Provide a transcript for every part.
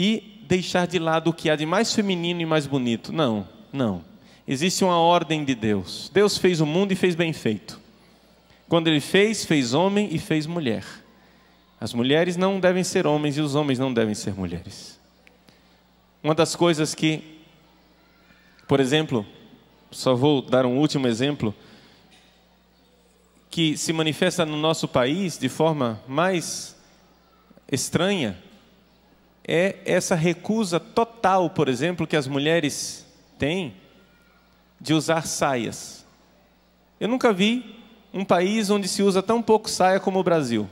e deixar de lado o que há de mais feminino e mais bonito. Não, não. Existe uma ordem de Deus. Deus fez o mundo e fez bem feito. Quando ele fez, fez homem e fez mulher. As mulheres não devem ser homens e os homens não devem ser mulheres. Uma das coisas que, por exemplo, só vou dar um último exemplo, que se manifesta no nosso país de forma mais estranha, é essa recusa total, por exemplo, que as mulheres têm de usar saias. Eu nunca vi um país onde se usa tão pouco saia como o Brasil.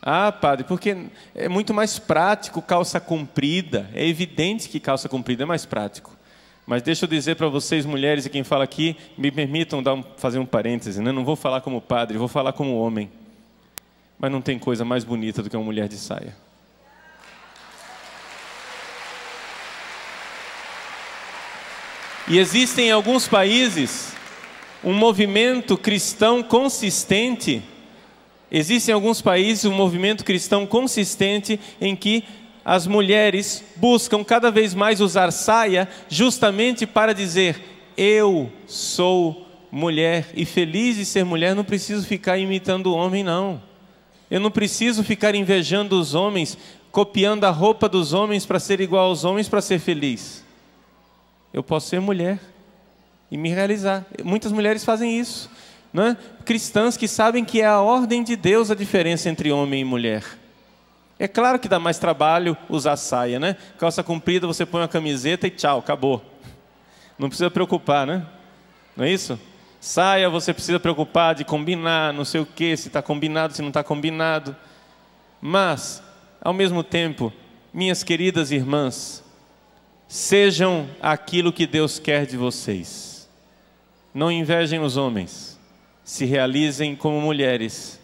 Ah, padre, porque é muito mais prático calça comprida. É evidente que calça comprida é mais prático. Mas deixa eu dizer para vocês, mulheres e quem fala aqui, me permitam dar um, fazer um parêntese, né? não vou falar como padre, vou falar como homem mas não tem coisa mais bonita do que uma mulher de saia. E existem em alguns países um movimento cristão consistente. Existem em alguns países um movimento cristão consistente em que as mulheres buscam cada vez mais usar saia, justamente para dizer: eu sou mulher e feliz de ser mulher, não preciso ficar imitando o homem, não. Eu não preciso ficar invejando os homens, copiando a roupa dos homens para ser igual aos homens para ser feliz. Eu posso ser mulher e me realizar. Muitas mulheres fazem isso. Não é? Cristãs que sabem que é a ordem de Deus a diferença entre homem e mulher. É claro que dá mais trabalho usar saia, né? Calça comprida, você põe uma camiseta e tchau, acabou. Não precisa preocupar, né? Não é isso? Saia, você precisa preocupar de combinar, não sei o que, se está combinado, se não está combinado. Mas, ao mesmo tempo, minhas queridas irmãs, sejam aquilo que Deus quer de vocês. Não invejem os homens, se realizem como mulheres.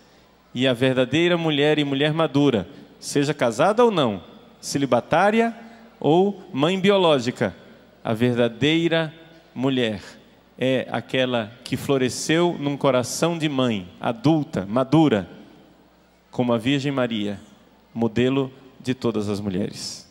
E a verdadeira mulher e mulher madura, seja casada ou não, celibatária ou mãe biológica, a verdadeira mulher é aquela que floresceu num coração de mãe, adulta, madura, como a Virgem Maria, modelo de todas as mulheres.